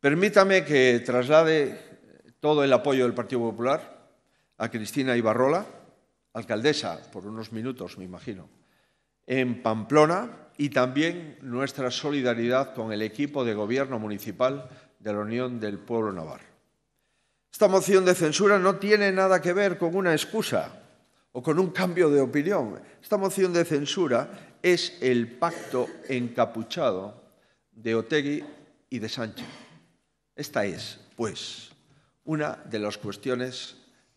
Permítame que traslade todo el apoyo del Partido Popular a Cristina Ibarrola, alcaldesa por unos minutos, me imagino, en Pamplona y también nuestra solidaridad con el equipo de gobierno municipal de la Unión del Pueblo Navarro. Esta moción de censura no tiene nada que ver con una excusa o con un cambio de opinión. Esta moción de censura es el pacto encapuchado de Otegui y de Sánchez. Esta es, pues, una de las cuestiones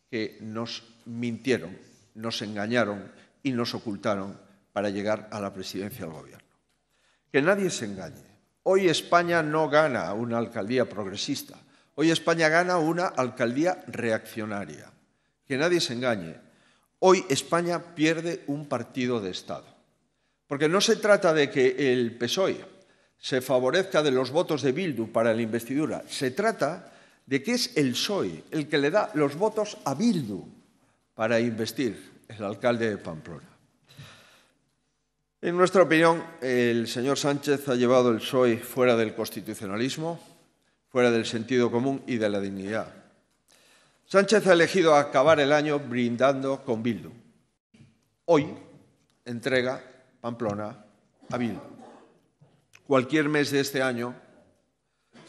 que nos mintieron, nos engañaron y nos ocultaron para llegar a la presidencia del gobierno. Que nadie se engañe. Hoy España no gana una alcaldía progresista. Hoy España gana una alcaldía reaccionaria. Que nadie se engañe. Hoy España pierde un partido de Estado. Porque no se trata de que el PSOE se favorezca de los votos de Bildu para la investidura. Se trata de que es el PSOE el que le da los votos a Bildu para investir el alcalde de Pamplona. En nuestra opinión, el señor Sánchez ha llevado el PSOE fuera del constitucionalismo, fuera del sentido común y de la dignidad. Sánchez ha elegido acabar el año brindando con Bildu. Hoy entrega Pamplona a Bildu. Cualquier mes de este año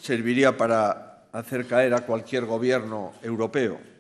serviría para hacer caer a cualquier gobierno europeo.